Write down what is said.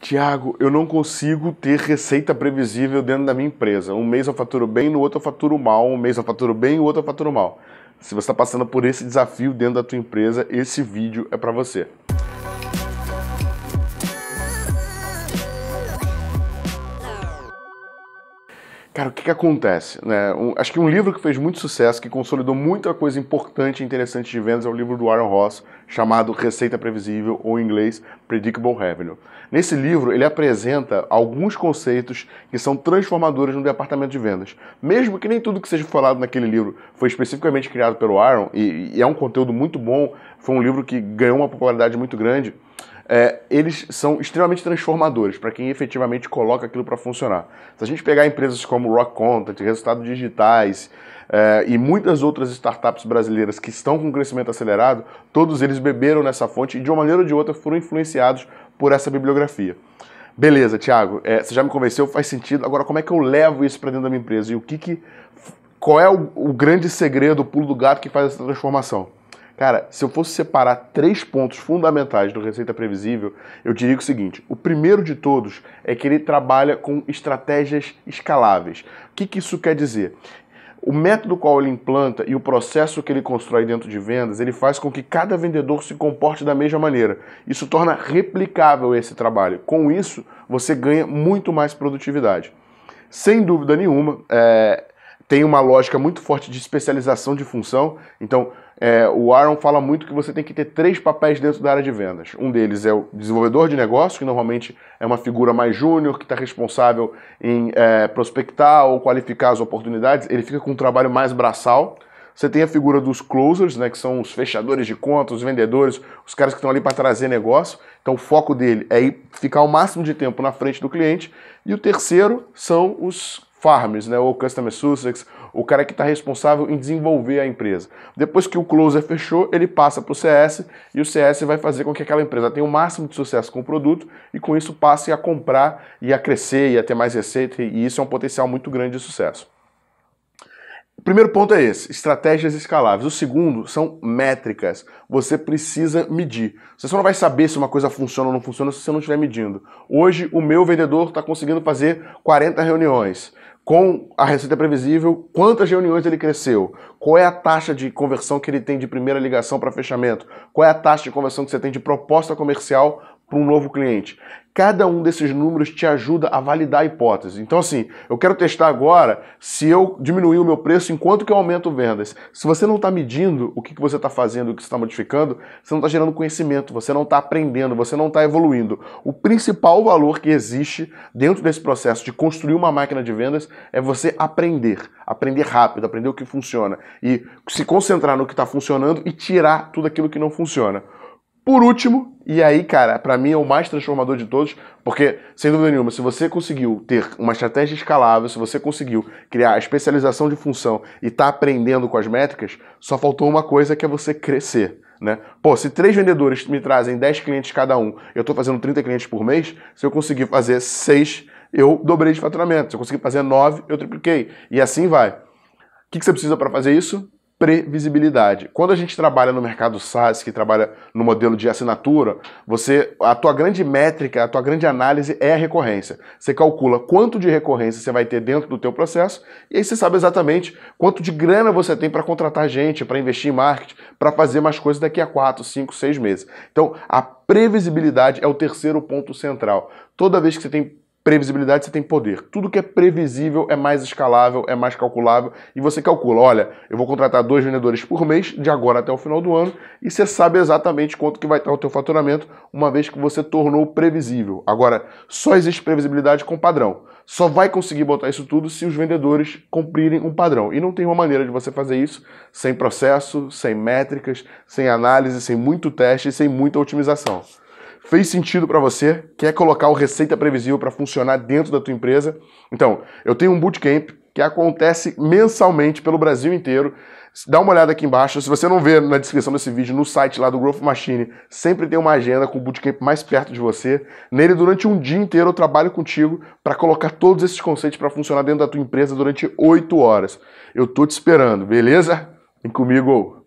Tiago, eu não consigo ter receita previsível dentro da minha empresa. Um mês eu faturo bem, no outro eu faturo mal. Um mês eu faturo bem, no outro eu faturo mal. Se você está passando por esse desafio dentro da tua empresa, esse vídeo é para você. Cara, o que, que acontece? Né? Um, acho que um livro que fez muito sucesso, que consolidou muita coisa importante e interessante de vendas, é o livro do Aaron Ross, chamado Receita Previsível, ou em inglês, Predictable Revenue. Nesse livro, ele apresenta alguns conceitos que são transformadores no departamento de vendas. Mesmo que nem tudo que seja falado naquele livro foi especificamente criado pelo Aaron, e, e é um conteúdo muito bom, foi um livro que ganhou uma popularidade muito grande é, eles são extremamente transformadores para quem efetivamente coloca aquilo para funcionar. Se a gente pegar empresas como Rock Content, Resultados Digitais é, e muitas outras startups brasileiras que estão com crescimento acelerado, todos eles beberam nessa fonte e de uma maneira ou de outra foram influenciados por essa bibliografia. Beleza, Thiago, é, você já me convenceu, faz sentido. Agora, como é que eu levo isso para dentro da minha empresa? E o que, que qual é o, o grande segredo, o pulo do gato que faz essa transformação? Cara, se eu fosse separar três pontos fundamentais do Receita Previsível, eu diria é o seguinte: o primeiro de todos é que ele trabalha com estratégias escaláveis. O que, que isso quer dizer? O método qual ele implanta e o processo que ele constrói dentro de vendas, ele faz com que cada vendedor se comporte da mesma maneira. Isso torna replicável esse trabalho. Com isso, você ganha muito mais produtividade. Sem dúvida nenhuma, é, tem uma lógica muito forte de especialização de função. Então, é, o Aaron fala muito que você tem que ter três papéis dentro da área de vendas. Um deles é o desenvolvedor de negócio, que normalmente é uma figura mais júnior, que está responsável em é, prospectar ou qualificar as oportunidades. Ele fica com um trabalho mais braçal. Você tem a figura dos closers, né, que são os fechadores de contas, os vendedores, os caras que estão ali para trazer negócio. Então o foco dele é ficar o máximo de tempo na frente do cliente. E o terceiro são os farms, né, ou customer success, o cara que está responsável em desenvolver a empresa. Depois que o closer fechou, ele passa para o CS e o CS vai fazer com que aquela empresa tenha o máximo de sucesso com o produto e com isso passe a comprar e a crescer e a ter mais receita e isso é um potencial muito grande de sucesso. O primeiro ponto é esse, estratégias escaláveis. O segundo são métricas. Você precisa medir. Você só não vai saber se uma coisa funciona ou não funciona se você não estiver medindo. Hoje, o meu vendedor está conseguindo fazer 40 reuniões com a receita previsível, quantas reuniões ele cresceu, qual é a taxa de conversão que ele tem de primeira ligação para fechamento, qual é a taxa de conversão que você tem de proposta comercial para um novo cliente. Cada um desses números te ajuda a validar a hipótese. Então, assim, eu quero testar agora se eu diminuir o meu preço enquanto que eu aumento vendas. Se você não está medindo o que, que você está fazendo, o que você está modificando, você não está gerando conhecimento, você não está aprendendo, você não está evoluindo. O principal valor que existe dentro desse processo de construir uma máquina de vendas é você aprender. Aprender rápido, aprender o que funciona. E se concentrar no que está funcionando e tirar tudo aquilo que não funciona. Por último, e aí, cara, para mim é o mais transformador de todos, porque, sem dúvida nenhuma, se você conseguiu ter uma estratégia escalável, se você conseguiu criar a especialização de função e tá aprendendo com as métricas, só faltou uma coisa que é você crescer. Né? Pô, se três vendedores me trazem 10 clientes cada um, eu estou fazendo 30 clientes por mês, se eu conseguir fazer 6, eu dobrei de faturamento. Se eu conseguir fazer 9, eu tripliquei. E assim vai. O que, que você precisa para fazer isso? previsibilidade. Quando a gente trabalha no mercado SaaS, que trabalha no modelo de assinatura, você a tua grande métrica, a tua grande análise é a recorrência. Você calcula quanto de recorrência você vai ter dentro do teu processo e aí você sabe exatamente quanto de grana você tem para contratar gente, para investir em marketing, para fazer mais coisas daqui a 4, 5, 6 meses. Então, a previsibilidade é o terceiro ponto central. Toda vez que você tem Previsibilidade você tem poder. Tudo que é previsível é mais escalável, é mais calculável e você calcula, olha, eu vou contratar dois vendedores por mês de agora até o final do ano e você sabe exatamente quanto que vai estar o teu faturamento, uma vez que você tornou previsível. Agora, só existe previsibilidade com padrão. Só vai conseguir botar isso tudo se os vendedores cumprirem um padrão. E não tem uma maneira de você fazer isso sem processo, sem métricas, sem análise, sem muito teste, e sem muita otimização. Fez sentido para você? Quer colocar o Receita Previsível para funcionar dentro da tua empresa? Então, eu tenho um bootcamp que acontece mensalmente pelo Brasil inteiro. Dá uma olhada aqui embaixo. Se você não vê na descrição desse vídeo, no site lá do Growth Machine, sempre tem uma agenda com o bootcamp mais perto de você. Nele, durante um dia inteiro, eu trabalho contigo para colocar todos esses conceitos para funcionar dentro da tua empresa durante oito horas. Eu tô te esperando, beleza? Vem comigo!